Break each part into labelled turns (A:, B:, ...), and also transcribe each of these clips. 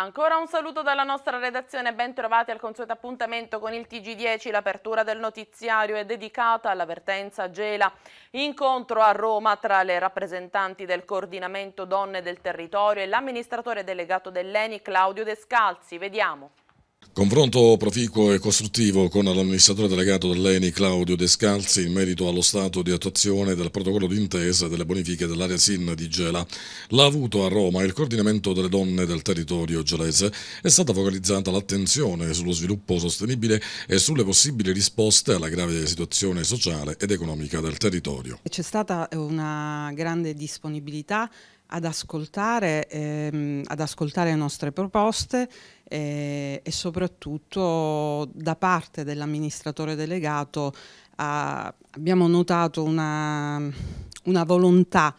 A: Ancora un saluto dalla nostra redazione, bentrovati al consueto appuntamento con il TG10. L'apertura del notiziario è dedicata all'avvertenza Gela. Incontro a Roma tra le rappresentanti del coordinamento donne del territorio e l'amministratore delegato dell'ENI Claudio Descalzi. Vediamo.
B: Confronto proficuo e costruttivo con l'amministratore delegato dell'ENI Claudio Descalzi in merito allo stato di attuazione del protocollo d'intesa delle bonifiche dell'area SIN di Gela. L'ha avuto a Roma il coordinamento delle donne del territorio gelese. È stata focalizzata l'attenzione sullo sviluppo sostenibile e sulle possibili risposte alla grave situazione sociale ed economica del territorio.
C: C'è stata una grande disponibilità ad ascoltare, ehm, ad ascoltare le nostre proposte eh, e soprattutto da parte dell'amministratore delegato a, ah, abbiamo notato una, una volontà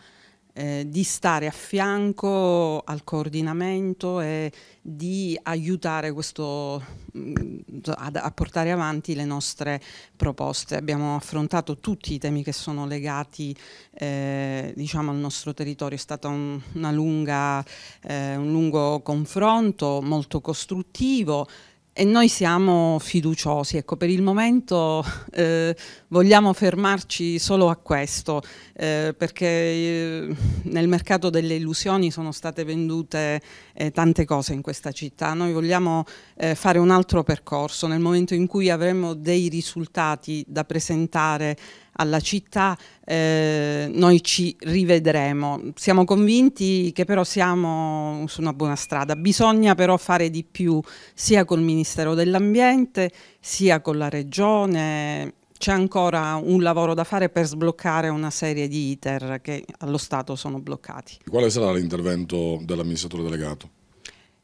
C: eh, di stare a fianco al coordinamento e di aiutare questo, mh, mm, ad, a portare avanti le nostre proposte. Abbiamo affrontato tutti i temi che sono legati eh, diciamo, al nostro territorio, è stato un, lunga, eh, un lungo confronto molto costruttivo, e noi siamo fiduciosi, ecco, per il momento eh, vogliamo fermarci solo a questo, eh, perché eh, nel mercato delle illusioni sono state vendute eh, tante cose in questa città, noi vogliamo eh, fare un altro percorso nel momento in cui avremo dei risultati da presentare alla città, eh, noi ci rivedremo. Siamo convinti che però siamo su una buona strada. Bisogna però fare di più sia col Ministero dell'Ambiente, sia con la Regione. C'è ancora un lavoro da fare per sbloccare una serie di iter che allo Stato sono bloccati.
B: Quale sarà l'intervento dell'amministratore delegato?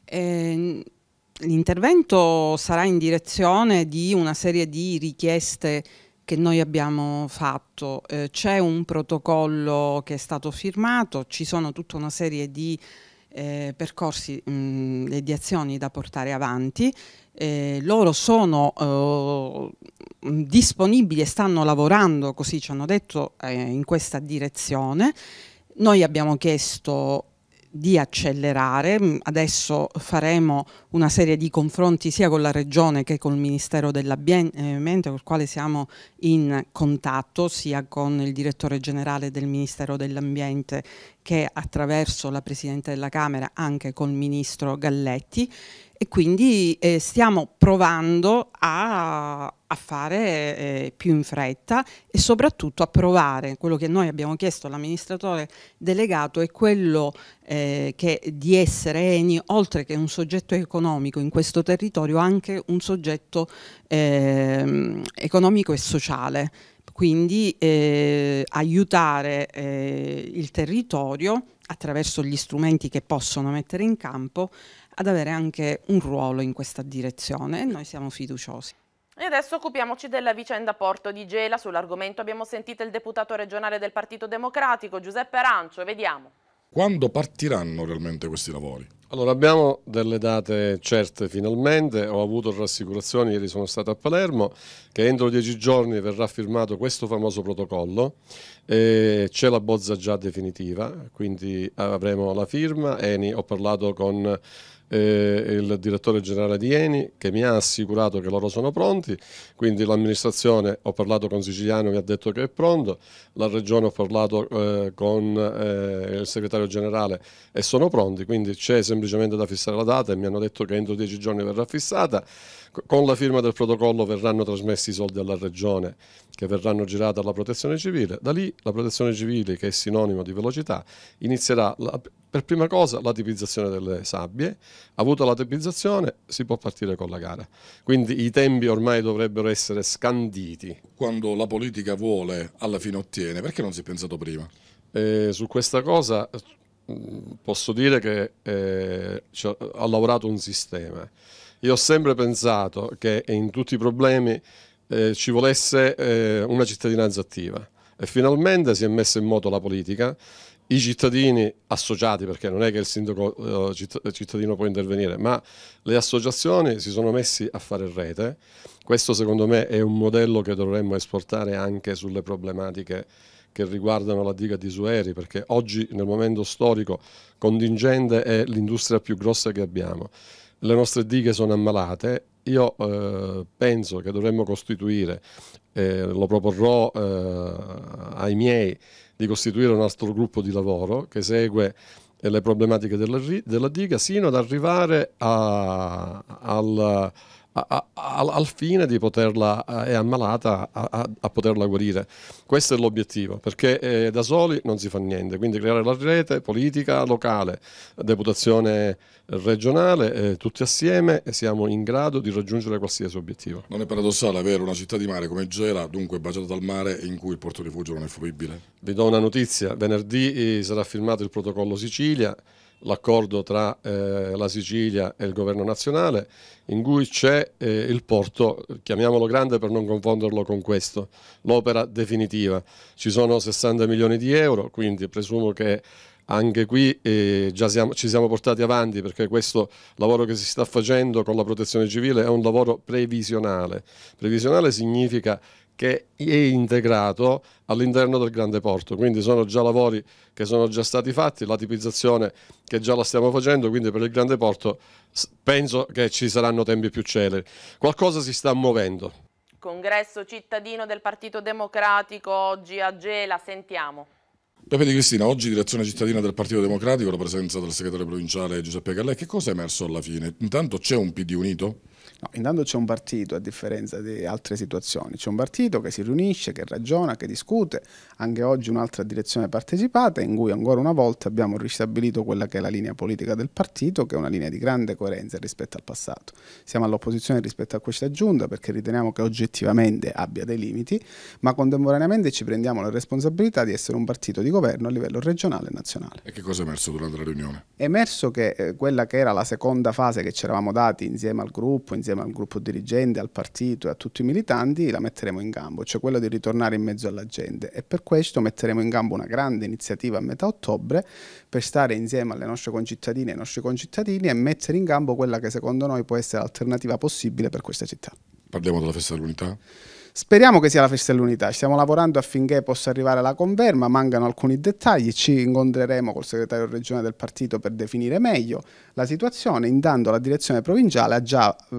C: Eh, L'intervento sarà in direzione di una serie di richieste che noi abbiamo fatto. Eh, c'è un protocollo che è stato firmato, ci sono tutta una serie di eh, percorsi mh, mm, e di azioni da portare avanti. Eh, loro sono eh, disponibili e stanno lavorando, così ci hanno detto, eh, in questa direzione. Noi abbiamo chiesto di accelerare. Mm, adesso faremo una serie di confronti sia con la Regione che con il Ministero dell'Ambiente, col quale siamo in contatto, sia con il Direttore Generale del Ministero dell'Ambiente che attraverso la Presidente della Camera anche col Ministro Galletti e quindi eh, stiamo provando a, a fare eh, più in fretta e soprattutto a provare quello che noi abbiamo chiesto all'amministratore delegato è quello eh, che di essere Eni oltre che un soggetto economico in questo territorio anche un soggetto ehm, economico e sociale quindi eh, aiutare eh, il territorio attraverso gli strumenti che possono mettere in campo ad avere anche un ruolo in questa direzione e noi siamo fiduciosi.
A: E adesso occupiamoci della vicenda Porto di Gela. Sull'argomento abbiamo sentito il deputato regionale del Partito Democratico, Giuseppe Arancio. Vediamo.
B: Quando partiranno realmente questi lavori? Allora, abbiamo delle
D: date certe finalmente, ho avuto rassicurazioni, ieri sono stato a Palermo, che entro dieci giorni verrà firmato questo famoso protocollo, E c'è la bozza già definitiva, quindi avremo la firma, Eni, ho parlato con eh, il direttore generale di Eni che mi ha assicurato che loro sono pronti, quindi l'amministrazione ho parlato con Siciliano mi ha detto che è pronto, la regione ho parlato eh, con eh, il segretario generale e sono pronti, quindi c'è semplicemente da fissare la data e mi hanno detto che entro dieci giorni verrà fissata, con la firma del protocollo verranno trasmessi i soldi alla regione che verranno girati alla protezione civile, da lì la protezione civile che è sinonimo di velocità inizierà per prima cosa la tipizzazione delle sabbie, avuta la tipizzazione si può partire con la gara. Quindi i tempi ormai dovrebbero essere scanditi.
B: Quando la politica vuole, alla fine ottiene, perché non si è pensato prima?
D: Eh, su questa cosa mm, posso dire che eh, ha lavorato un sistema. Io ho sempre pensato che in tutti i problemi eh, ci volesse eh, una cittadinanza attiva e finalmente si è messa in moto la politica i cittadini associati, perché non è che il sindaco eh, cittadino può intervenire, ma le associazioni si sono messi a fare rete. Questo secondo me è un modello che dovremmo esportare anche sulle problematiche che riguardano la diga di Sueri, perché oggi nel momento storico contingente è l'industria più grossa che abbiamo. Le nostre dighe sono ammalate io eh, penso che dovremmo costituire, eh, lo proporrò eh, ai miei, di costituire un altro gruppo di lavoro che segue eh, le problematiche della, della diga, sino ad arrivare a, al a, al fine di poterla, è ammalata, a, poterla guarire. Questo è l'obiettivo, perché eh, da soli non si fa niente, quindi creare la rete politica locale, deputazione regionale, eh, tutti assieme siamo in grado di raggiungere qualsiasi obiettivo.
B: Non è paradossale avere una città di mare come Gela, dunque baciata dal mare, in cui il porto rifugio non è fruibile?
D: Vi do una notizia, venerdì eh, sarà firmato il protocollo Sicilia, l'accordo tra eh, la Sicilia e il governo nazionale in cui c'è eh, il porto, chiamiamolo grande per non confonderlo con questo, l'opera definitiva. Ci sono 60 milioni di euro, quindi presumo che anche qui eh, già siamo, ci siamo portati avanti perché questo lavoro che si sta facendo con la protezione civile è un lavoro previsionale. Previsionale significa che è integrato all'interno del grande porto. Quindi sono già lavori che sono già stati fatti, la tipizzazione che già la stiamo facendo, quindi per il grande porto penso che ci saranno tempi più celeri. Qualcosa si sta muovendo.
A: Congresso cittadino del Partito Democratico oggi a Gela, sentiamo.
B: Pepe Di Cristina, oggi direzione cittadina del Partito Democratico, la presenza del segretario provinciale Giuseppe Gallè, che cosa è emerso alla fine?
E: Intanto c'è un PD unito? No, intanto c'è un partito, a differenza di altre situazioni, c'è un partito che si riunisce, che ragiona, che discute, anche oggi un'altra direzione partecipata in cui ancora una volta abbiamo ristabilito quella che è la linea politica del partito, che è una linea di grande coerenza rispetto al passato. Siamo all'opposizione rispetto a questa giunta perché riteniamo che oggettivamente abbia dei limiti, ma contemporaneamente ci prendiamo la responsabilità di essere un partito di governo a livello regionale e nazionale.
B: E che cosa è emerso durante la riunione?
E: È emerso che eh, quella che era la seconda fase che ci eravamo dati insieme al gruppo, insieme insieme al gruppo dirigente, al partito e a tutti i militanti, la metteremo in gambo, cioè quella di ritornare in mezzo alla gente e per questo metteremo in gambo una grande iniziativa a metà ottobre per stare insieme alle nostre concittadine e ai nostri concittadini e mettere in gambo quella che secondo noi può essere l'alternativa possibile per questa città.
B: Parliamo della festa dell'unità?
E: Speriamo che sia la festa dell'unità, stiamo lavorando affinché possa arrivare la conferma, mancano alcuni dettagli, ci incontreremo col segretario regionale del partito per definire meglio la situazione, intanto la direzione provinciale ha già eh,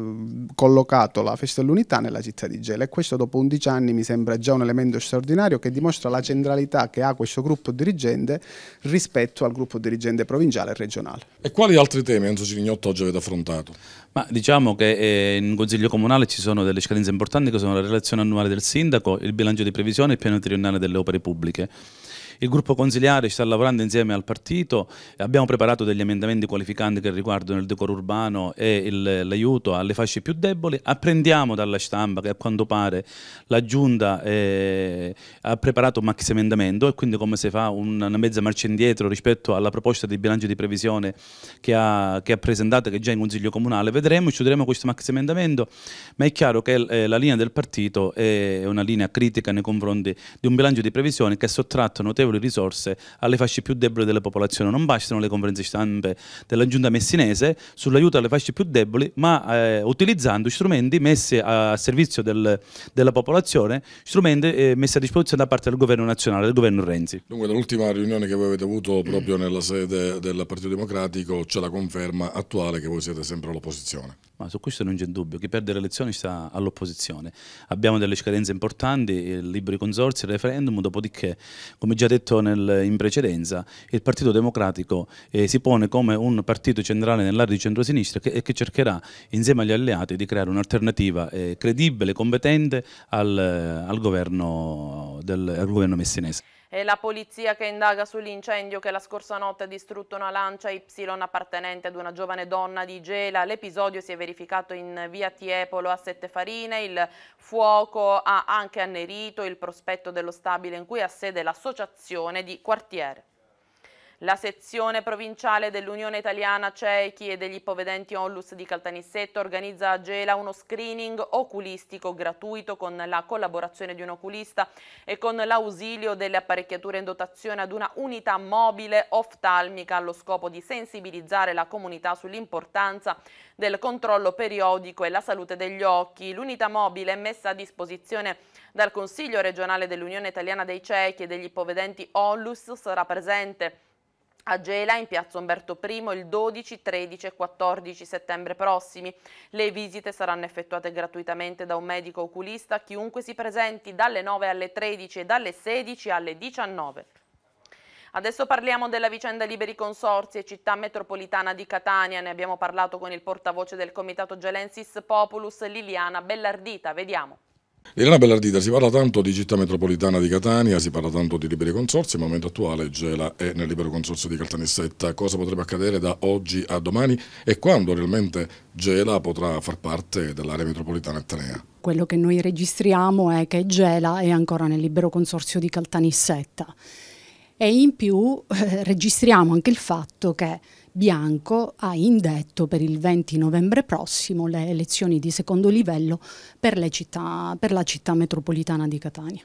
E: collocato la festa dell'unità nella città di Gela e questo dopo 11 anni mi sembra già un elemento straordinario che dimostra la centralità che ha questo gruppo dirigente rispetto al gruppo dirigente provinciale e regionale. E quali altri temi Enzo Cirignotto oggi avete
B: affrontato?
F: Ma diciamo che eh, in Consiglio Comunale ci sono delle scadenze importanti che sono la relazione annuale del sindaco, il bilancio di previsione e il piano triennale delle opere pubbliche. Il gruppo consiliare sta lavorando insieme al partito, abbiamo preparato degli emendamenti qualificanti che riguardano il decoro urbano e l'aiuto alle fasce più deboli, apprendiamo dalla stampa che a quanto pare la Giunta eh, ha preparato un max emendamento e quindi come si fa una mezza marcia indietro rispetto alla proposta di bilancio di previsione che ha, che ha presentato, che è già in Consiglio Comunale, vedremo, chiuderemo questo max emendamento, ma è chiaro che eh, la linea del partito è una linea critica nei confronti di un bilancio di previsione che ha sottratto notevoli notevoli risorse alle fasce più deboli della popolazione. Non bastano le conferenze stampe della giunta messinese sull'aiuto alle fasce più deboli, ma eh, utilizzando strumenti messi a servizio del, della popolazione, strumenti eh, messi a disposizione da parte del governo nazionale, del governo Renzi.
B: Dunque, dall'ultima riunione che voi avete
F: avuto proprio nella sede del Partito Democratico c'è la conferma attuale che voi siete sempre all'opposizione. Ma su questo non c'è dubbio, chi perde le elezioni sta all'opposizione. Abbiamo delle scadenze importanti, liberi consorzi, referendum, dopodiché, come già detto, detto nel, in precedenza, il Partito Democratico eh, si pone come un partito centrale nell'area di centrosinistra e che, che, cercherà insieme agli alleati di creare un'alternativa eh, credibile, competente al, al, governo al governo messinese.
A: È la polizia che indaga sull'incendio che la scorsa notte ha distrutto una lancia Y appartenente ad una giovane donna di Gela. L'episodio si è verificato in via Tiepolo a Sette Farine. Il fuoco ha anche annerito il prospetto dello stabile in cui ha sede l'associazione di quartiere. La sezione provinciale dell'Unione Italiana Ciechi e degli Ipovedenti Onlus di Caltanissetto organizza a Gela uno screening oculistico gratuito con la collaborazione di un oculista e con l'ausilio delle apparecchiature in dotazione ad una unità mobile oftalmica allo scopo di sensibilizzare la comunità sull'importanza del controllo periodico e la salute degli occhi. L'unità mobile è messa a disposizione dal Consiglio regionale dell'Unione Italiana dei Ciechi e degli Ipovedenti Onlus sarà presente a Gela in piazza Umberto I il 12, 13 e 14 settembre prossimi. Le visite saranno effettuate gratuitamente da un medico oculista chiunque si presenti dalle 9 alle 13 e dalle 16 alle 19. Adesso parliamo della vicenda Liberi Consorzi e Città Metropolitana di Catania. Ne abbiamo parlato con il portavoce del comitato Gelensis Populus, Liliana Bellardita. Vediamo.
B: Elena Bellardita, si parla tanto di città metropolitana di Catania, si parla tanto di liberi consorsi, ma al momento attuale Gela è nel libero consorzio di Caltanissetta. Cosa potrebbe accadere da oggi a domani e quando realmente Gela potrà far parte dell'area metropolitana etnea?
G: Quello che noi registriamo è che Gela è ancora nel libero consorzio di Caltanissetta e in più eh, registriamo anche il fatto che Bianco ha indetto per il 20 novembre prossimo le elezioni di secondo livello per, città, per la città metropolitana di Catania.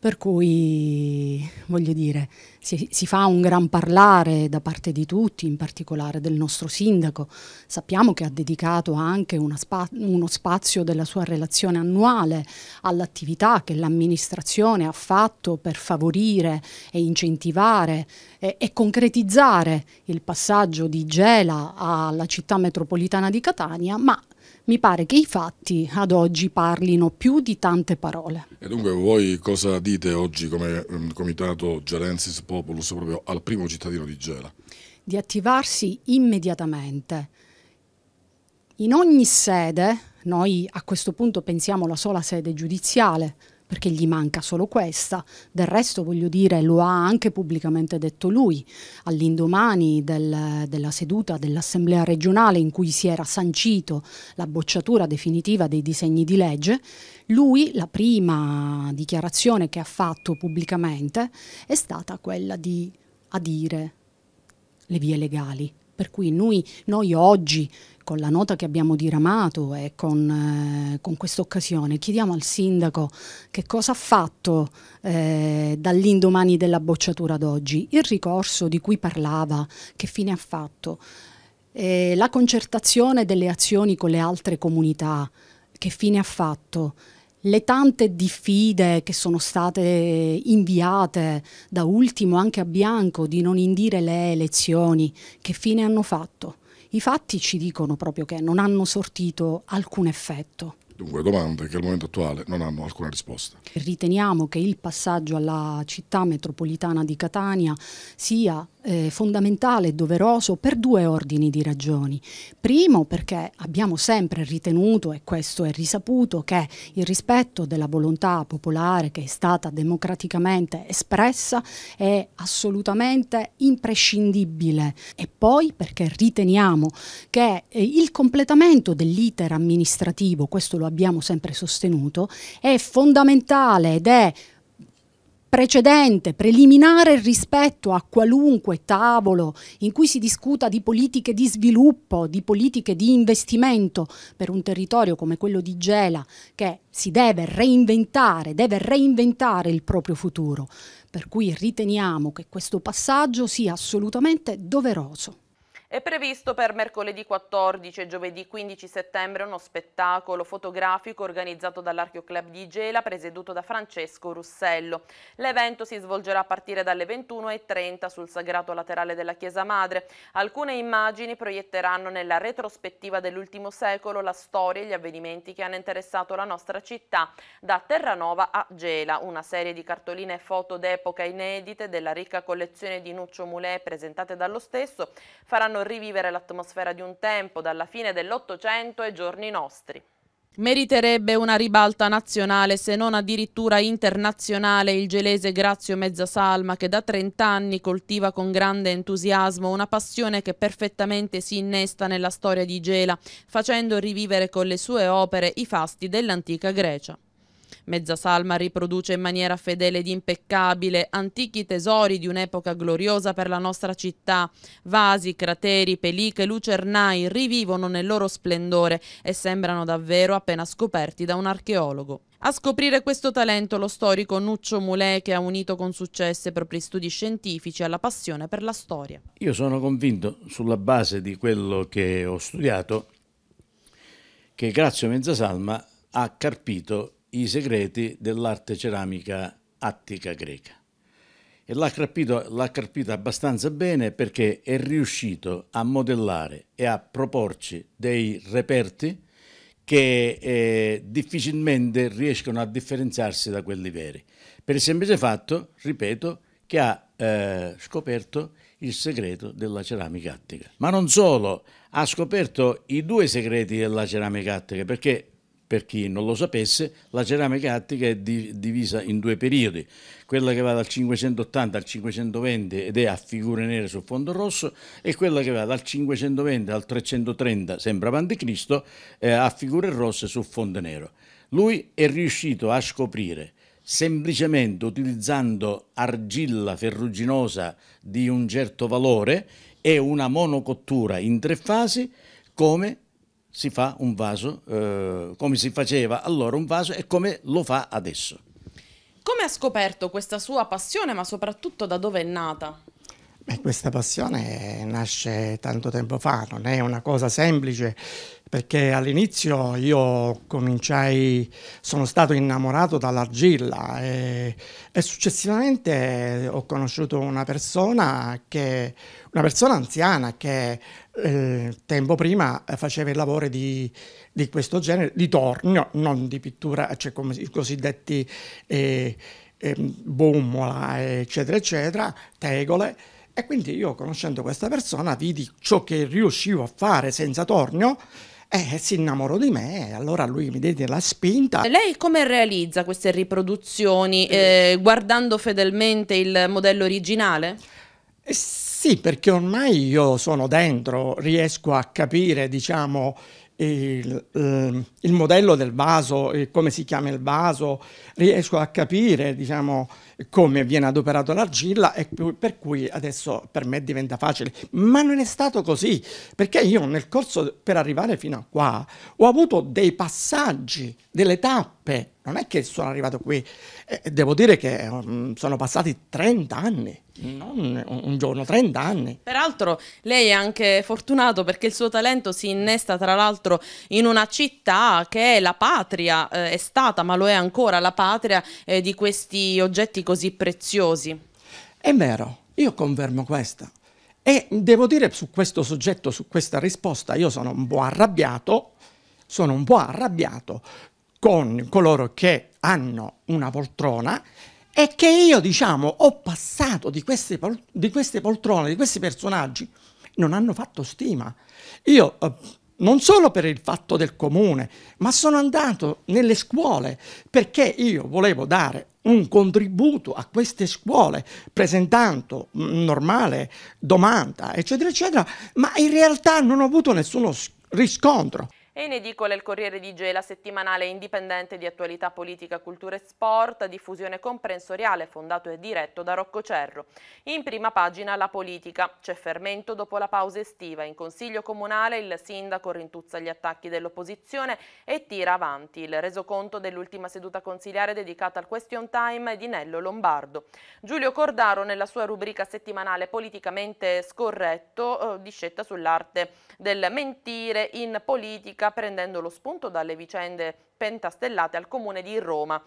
G: Per cui, voglio dire, si, si, fa un gran parlare da parte di tutti, in particolare del nostro sindaco. Sappiamo che ha dedicato anche spa uno spazio della sua relazione annuale all'attività che l'amministrazione ha fatto per favorire e incentivare e, e concretizzare il passaggio di Gela alla città metropolitana di Catania, ma mi pare che i fatti ad oggi parlino più di tante parole. E
B: dunque voi cosa dite oggi come mm, Comitato Gerensis Populus proprio al primo cittadino di Gela?
G: Di attivarsi immediatamente. In ogni sede, noi a questo punto pensiamo alla sola sede giudiziale, perché gli manca solo questa. Del resto, voglio dire, lo ha anche pubblicamente detto lui all'indomani del, della seduta dell'Assemblea regionale in cui si era sancito la bocciatura definitiva dei disegni di legge. Lui, la prima dichiarazione che ha fatto pubblicamente è stata quella di adire le vie legali. Per cui noi, noi oggi con la nota che abbiamo diramato e con, eh, con questa occasione chiediamo al sindaco che cosa ha fatto eh, dall'indomani della bocciatura ad oggi, il ricorso di cui parlava, che fine ha fatto, eh, la concertazione delle azioni con le altre comunità, che fine ha fatto, le tante diffide che sono state inviate da ultimo anche a Bianco di non indire le elezioni, che fine hanno fatto? I fatti ci dicono proprio che non hanno sortito alcun effetto.
B: Dunque domande che al momento attuale non hanno alcuna risposta.
G: Riteniamo che il passaggio alla città metropolitana di Catania sia eh, fondamentale e doveroso per due ordini di ragioni. Primo perché abbiamo sempre ritenuto, e questo è risaputo, che il rispetto della volontà popolare che è stata democraticamente espressa è assolutamente imprescindibile. E poi perché riteniamo che eh, il completamento dell'iter amministrativo, questo lo abbiamo sempre sostenuto, è fondamentale ed è precedente, preliminare rispetto a qualunque tavolo in cui si discuta di politiche di sviluppo, di politiche di investimento per un territorio come quello di Gela che si deve reinventare, deve reinventare il proprio futuro. Per cui riteniamo che questo passaggio sia assolutamente doveroso.
A: È previsto per mercoledì 14 e giovedì 15 settembre uno spettacolo fotografico organizzato dall'Archeo Club di Gela, presieduto da Francesco Russello. L'evento si svolgerà a partire dalle 21.30 sul sagrato laterale della Chiesa Madre. Alcune immagini proietteranno nella retrospettiva dell'ultimo secolo la storia e gli avvenimenti che hanno interessato la nostra città, da Terranova a Gela, una serie di cartoline e foto d'epoca inedite della ricca collezione di Nuccio Mulè presentate dallo stesso, faranno fanno rivivere l'atmosfera di un tempo dalla fine dell'Ottocento ai giorni nostri. Meriterebbe una ribalta nazionale, se non addirittura internazionale, il gelese Grazio Mezzasalma che da 30 anni coltiva con grande entusiasmo una passione che perfettamente si innesta nella storia di Gela, facendo rivivere con le sue opere i fasti dell'antica Grecia. Mezza Salma riproduce in maniera fedele ed impeccabile antichi tesori di un'epoca gloriosa per la nostra città. Vasi, crateri, peliche, lucernai rivivono nel loro splendore e sembrano davvero appena scoperti da un archeologo. A scoprire questo talento lo storico Nuccio Mulè che ha unito con successo i propri studi scientifici alla passione per la storia.
H: Io sono convinto, sulla base di quello che ho studiato, che Grazio Mezzasalma ha carpito i segreti dell'arte ceramica attica greca. E l'ha capito, l'ha capito abbastanza bene perché è riuscito a modellare e a proporci dei reperti che eh, difficilmente riescono a differenziarsi da quelli veri. Per il semplice fatto, ripeto, che ha eh, scoperto il segreto della ceramica attica. Ma non solo, ha scoperto i due segreti della ceramica attica, perché per chi non lo sapesse, la ceramica attica è di, divisa in due periodi, quella che va dal 580 al 520 ed è a figure nere sul fondo rosso e quella che va dal 520 al 330, sembra avanti Cristo, eh, a figure rosse sul fondo nero. Lui è riuscito a scoprire semplicemente utilizzando argilla ferruginosa di un certo valore e una monocottura in tre fasi come si fa un vaso eh, come si faceva allora un vaso e come lo fa adesso.
A: Come ha scoperto questa sua passione, ma soprattutto da dove è nata?
I: Beh, questa passione nasce tanto tempo fa, non è una cosa semplice perché all'inizio io cominciai, sono stato innamorato dall'argilla e, e, successivamente ho conosciuto una persona, che, una persona anziana che eh, tempo prima faceva il lavoro di, di questo genere, di tornio, non di pittura, cioè come i cosiddetti eh, eh, bombola, eccetera, eccetera, tegole. E quindi io conoscendo questa persona vidi ciò che riuscivo a fare senza tornio eh, si innamorò di me, allora lui mi diede la spinta.
A: Lei come realizza queste riproduzioni, eh. eh, guardando fedelmente il modello originale?
I: Eh, sì, perché ormai io sono dentro, riesco a capire, diciamo, il, ehm, il, modello del vaso, eh, come si chiama il vaso, riesco a capire diciamo, come viene adoperato l'argilla e per cui adesso per me diventa facile. Ma non è stato così, perché io nel corso per arrivare fino a qua ho avuto dei passaggi, delle tappe, non è che sono arrivato qui, eh, devo dire che mm, sono passati 30 anni non un giorno, 30 anni.
A: Peraltro lei è anche fortunato perché il suo talento si innesta tra l'altro in una città che è la patria, eh, è stata ma lo è ancora la patria eh, di questi oggetti così preziosi.
I: È vero, io confermo questa. E devo dire su questo soggetto, su questa risposta, io sono un po' arrabbiato, sono un po' arrabbiato con coloro che hanno una poltrona è che io, diciamo, ho passato di queste, di queste poltrone, di questi personaggi, non hanno fatto stima. Io eh, non solo per il fatto del comune, ma sono andato nelle scuole perché io volevo dare un contributo a queste scuole presentando mm, normale domanda, eccetera, eccetera, ma in realtà non ho avuto nessuno riscontro.
A: E in edicola il Corriere di Gela, settimanale indipendente di attualità politica, cultura e sport, diffusione comprensoriale, fondato e diretto da Rocco Cerro. In prima pagina la politica. C'è fermento dopo la pausa estiva. In consiglio comunale il sindaco rintuzza gli attacchi dell'opposizione e tira avanti il resoconto dell'ultima seduta consigliare dedicata al question time di Nello Lombardo. Giulio Cordaro nella sua rubrica settimanale politicamente scorretto eh, discetta sull'arte del mentire in politica prendendo lo spunto dalle vicende pentastellate al Comune di Roma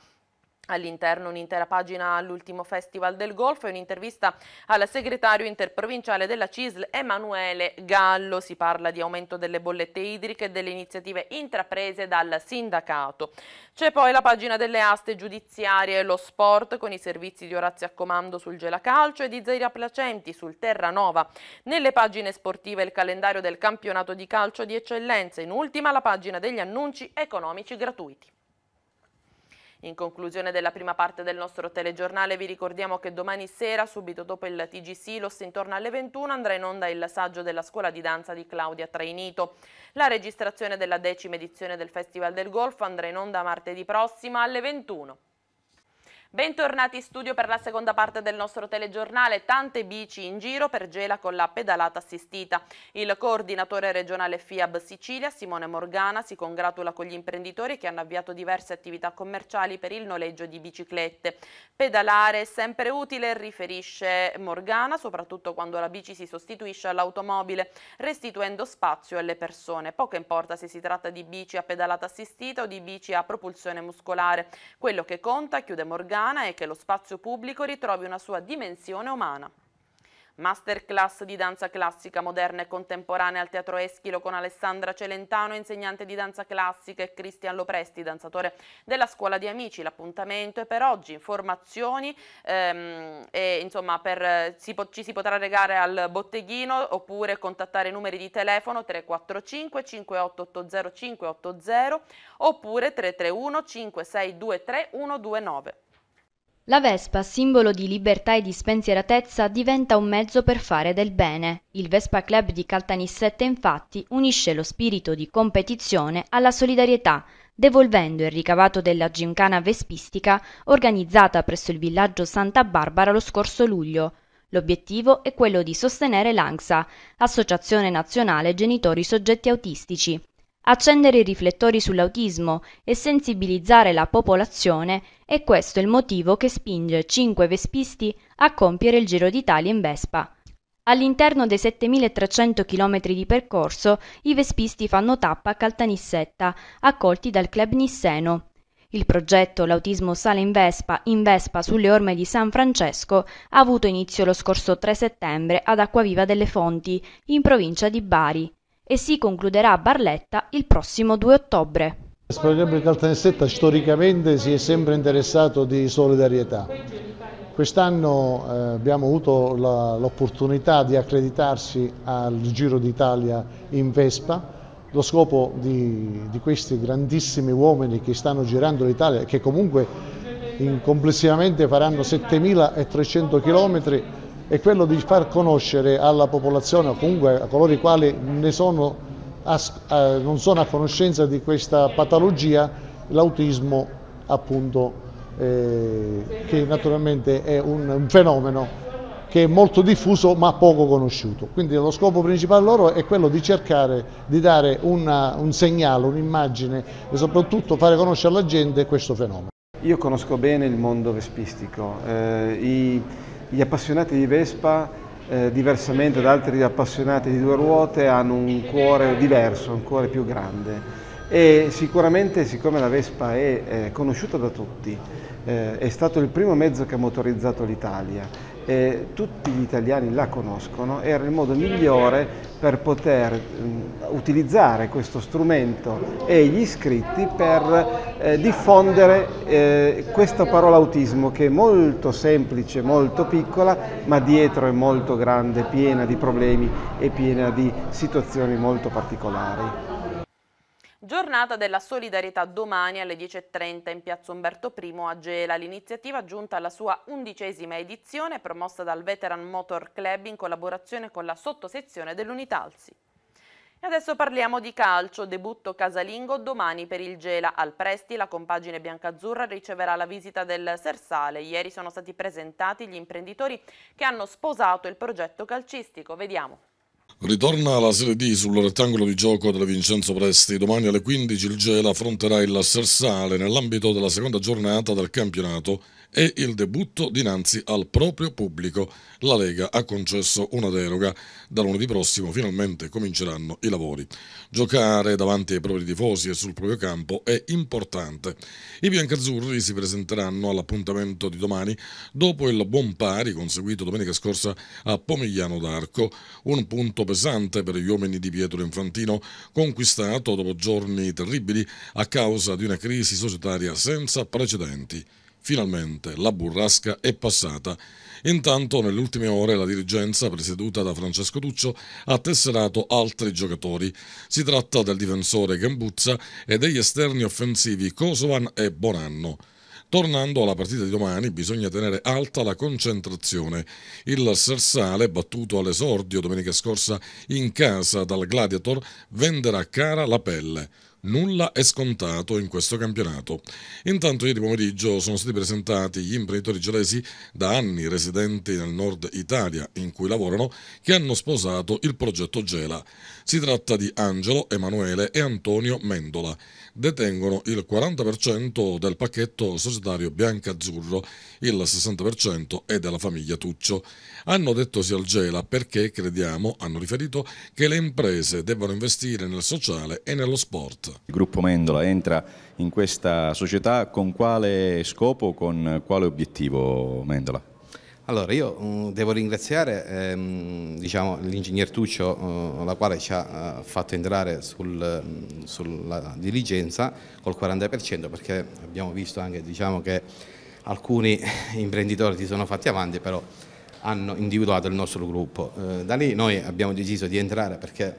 A: All'interno un'intera pagina all'ultimo Festival del Golfo e un'intervista al segretario interprovinciale della CISL Emanuele Gallo. Si parla di aumento delle bollette idriche e delle iniziative intraprese dal sindacato. C'è poi la pagina delle aste giudiziarie e lo sport con i servizi di Orazio a comando sul gelacalcio e di Zaira Placenti sul Terranova. Nelle pagine sportive il calendario del campionato di calcio di eccellenza. In ultima la pagina degli annunci economici gratuiti. In conclusione della prima parte del nostro telegiornale vi ricordiamo che domani sera, subito dopo il TG Silos, intorno alle 21, andrà in onda il saggio della scuola di danza di Claudia Trainito. La registrazione della decima edizione del Festival del Golf andrà in onda martedì prossima alle 21. Bentornati in studio per la seconda parte del nostro telegiornale. Tante bici in giro per Gela con la pedalata assistita. Il coordinatore regionale FIAB Sicilia, Simone Morgana, si congratula con gli imprenditori che hanno avviato diverse attività commerciali per il noleggio di biciclette. Pedalare è sempre utile, riferisce Morgana, soprattutto quando la bici si sostituisce all'automobile, restituendo spazio alle persone. Poco importa se si tratta di bici a pedalata assistita o di bici a propulsione muscolare. Quello che conta, chiude Morgana, italiana è che lo spazio pubblico ritrovi una sua dimensione umana. Masterclass di danza classica moderna e contemporanea al Teatro Eschilo con Alessandra Celentano, insegnante di danza classica, e Cristian Lopresti, danzatore della Scuola di Amici. L'appuntamento è per oggi, informazioni, ehm, e, insomma, per, si ci si potrà regare al botteghino oppure contattare i numeri di telefono 345 5880 580 oppure 331 5623 129.
J: La Vespa, simbolo di libertà e di spensieratezza, diventa un mezzo per fare del bene. Il Vespa Club di Caltanissette infatti unisce lo spirito di competizione alla solidarietà, devolvendo il ricavato della gincana vespistica organizzata presso il villaggio Santa Barbara lo scorso luglio. L'obiettivo è quello di sostenere l'ANXA, Associazione Nazionale Genitori Soggetti Autistici, Accendere i riflettori sull'autismo e sensibilizzare la popolazione è questo il motivo che spinge cinque vespisti a compiere il Giro d'Italia in Vespa. All'interno dei 7.300 km di percorso, i vespisti fanno tappa a Caltanissetta, accolti dal club nisseno. Il progetto L'autismo sale in Vespa, in Vespa sulle orme di San Francesco, ha avuto inizio lo scorso 3 settembre ad Acquaviva delle Fonti, in provincia di Bari e si concluderà a Barletta il prossimo 2 ottobre.
K: Il Sporting Caltanissetta storicamente si è sempre interessato di solidarietà. Quest'anno eh, abbiamo avuto l'opportunità di accreditarsi al Giro d'Italia in Vespa. Lo scopo di, di questi grandissimi uomini che stanno girando l'Italia, che comunque complessivamente faranno 7.300 chilometri, è quello di far conoscere alla popolazione o comunque a coloro i quali sono a, eh, non sono a conoscenza di questa patologia l'autismo appunto eh, che naturalmente è un, un, fenomeno che è molto diffuso ma poco conosciuto. Quindi lo scopo principale loro è quello di cercare di dare una, un segnale, un'immagine e soprattutto fare conoscere alla gente questo fenomeno.
E: Io conosco bene il mondo vespistico. Eh, i gli appassionati di Vespa, eh, diversamente da altri appassionati di due ruote, hanno un cuore diverso, un cuore più grande. E sicuramente, siccome la Vespa è, è eh, conosciuta da tutti, eh, è stato il primo mezzo che ha motorizzato l'Italia, eh, tutti gli italiani la conoscono, era il modo migliore per poter mh, mm, utilizzare questo strumento e gli iscritti per eh, diffondere eh, questa parola autismo che è molto semplice, molto piccola, ma dietro è molto grande, piena di problemi e piena di situazioni molto particolari.
A: Giornata della solidarietà domani alle 10.30 in piazza Umberto I a Gela. L'iniziativa giunta alla sua undicesima edizione promossa dal Veteran Motor Club in collaborazione con la sottosezione dell'Unitalsi. E adesso parliamo di calcio, debutto casalingo domani per il Gela. Al Presti la compagine biancazzurra riceverà la visita del Sersale. Ieri sono stati presentati gli imprenditori che hanno sposato il progetto calcistico. Vediamo.
B: Ritorna la Serie D sul rettangolo di gioco della Vincenzo Presti. Domani alle 15 il Gela affronterà il Sersale nell'ambito della seconda giornata del campionato e il debutto dinanzi al proprio pubblico. La Lega ha concesso una deroga. Da lunedì prossimo finalmente cominceranno i lavori. Giocare davanti ai propri tifosi e sul proprio campo è importante. I biancazzurri si presenteranno all'appuntamento di domani dopo il buon pari conseguito domenica scorsa a Pomigliano d'Arco, un punto pesante per gli uomini di Pietro Infantino, conquistato dopo giorni terribili a causa di una crisi societaria senza precedenti. Finalmente la burrasca è passata. Intanto nelle ultime ore la dirigenza presieduta da Francesco Duccio, ha tesserato altri giocatori. Si tratta del difensore Gambuzza e degli esterni offensivi Kosovan e Bonanno. Tornando alla partita di domani, bisogna tenere alta la concentrazione. Il Sersale, battuto all'esordio domenica scorsa in casa dal Gladiator, venderà cara la pelle. Nulla è scontato in questo campionato. Intanto ieri pomeriggio sono stati presentati gli imprenditori gelesi da anni residenti nel nord Italia in cui lavorano che hanno sposato il progetto Gela. Si tratta di Angelo, Emanuele e Antonio Mendola. Detengono il 40% del pacchetto societario bianca-azzurro, il 60% è della famiglia Tuccio. Hanno detto si Gela perché crediamo, hanno riferito, che le imprese debbano investire nel sociale e nello sport.
L: Il gruppo Mendola entra in questa società con quale scopo, con quale obiettivo Mendola?
M: Allora, io mm, devo ringraziare ehm, diciamo, l'ingegner Tuccio, eh, la quale ci ha eh, fatto entrare sul, mm, sulla diligenza col 40%, perché abbiamo visto anche diciamo, che alcuni imprenditori si sono fatti avanti, però hanno individuato il nostro gruppo. Eh, da lì noi abbiamo deciso di entrare perché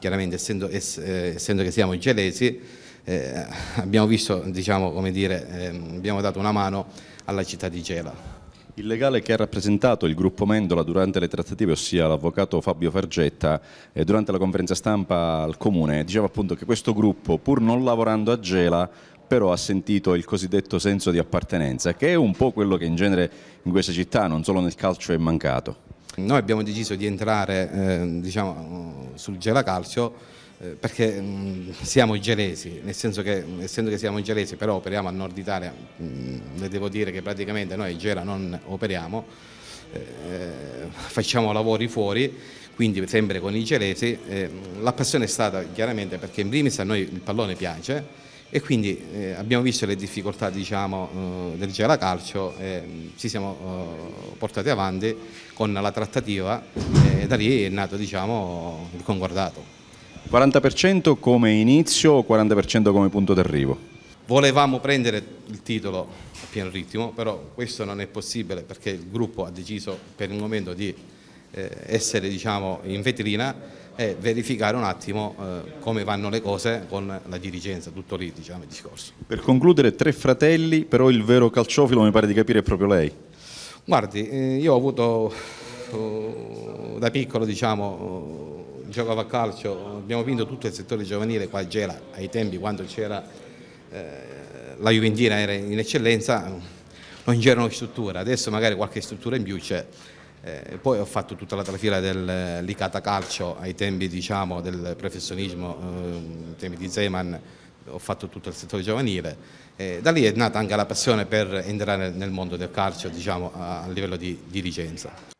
M: chiaramente essendo, ess, eh, essendo che siamo gelesi, eh, abbiamo visto, diciamo, come dire, ehm, abbiamo dato una mano alla città di Gela.
L: Il legale che ha rappresentato il gruppo Mendola durante le trattative, ossia l'avvocato Fabio Fargetta, eh, durante la conferenza stampa al Comune, diceva appunto che questo gruppo, pur non lavorando a Gela, però ha sentito il cosiddetto senso di appartenenza, che è un po'
M: quello che in genere in questa città, non solo nel calcio, è mancato. Noi abbiamo deciso di entrare eh, diciamo, sul Gela Calcio eh, perché mm, siamo gelesi, nel senso che mm, essendo che siamo gelesi però operiamo a nord Italia, mm, le devo dire che praticamente noi a Gela non operiamo, eh, facciamo lavori fuori, quindi sempre con i gelesi, eh, la passione è stata chiaramente perché in primis a noi il pallone piace e quindi eh, abbiamo visto le difficoltà diciamo, eh, del Gela Calcio e ci siamo eh, portati avanti con la trattativa e da lì è nato diciamo, il concordato.
L: 40% come inizio o 40% come punto d'arrivo?
M: Volevamo prendere il titolo a pieno ritmo, però questo non è possibile perché il gruppo ha deciso per il momento di eh, essere diciamo, in vetrina e verificare un attimo eh, come vanno le cose con la dirigenza, tutto lì diciamo, il discorso.
L: Per concludere, tre fratelli, però il vero calciofilo mi pare di capire è proprio lei.
M: Guardi, eh, io ho avuto eh, da piccolo diciamo, giocava a calcio, abbiamo vinto tutto il settore giovanile qua c'era, ai tempi quando c'era eh, la Juventina era in eccellenza, non c'erano strutture, adesso magari qualche struttura in più c'è. Eh, poi ho fatto tutta la trafila dell'Icata eh, Calcio ai tempi diciamo, del professionismo, eh, ai tempi di Zeman, ho fatto tutto il settore giovanile. Eh, da lì è nata anche la passione per entrare nel mondo del calcio diciamo, a, a livello di dirigenza.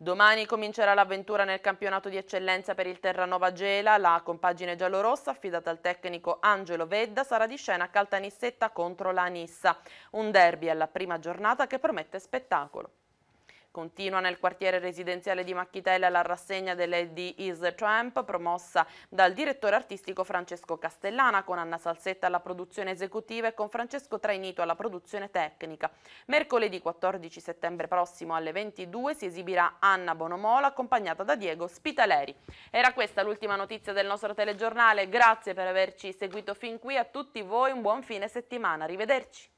A: Domani comincerà l'avventura nel campionato di eccellenza per il Terranova Gela. La compagine giallorossa, affidata al tecnico Angelo Vedda, sarà di scena a Caltanissetta contro la Nissa. Un derby alla prima giornata che promette spettacolo. Continua nel quartiere residenziale di Macchitella la rassegna delle The Is Tramp, promossa dal direttore artistico Francesco Castellana, con Anna Salsetta alla produzione esecutiva e con Francesco Trainito alla produzione tecnica. Mercoledì 14 settembre prossimo alle 22 si esibirà Anna Bonomola, accompagnata da Diego Spitaleri. Era questa l'ultima notizia del nostro telegiornale, grazie per averci seguito fin qui, a tutti voi un buon fine settimana, arrivederci.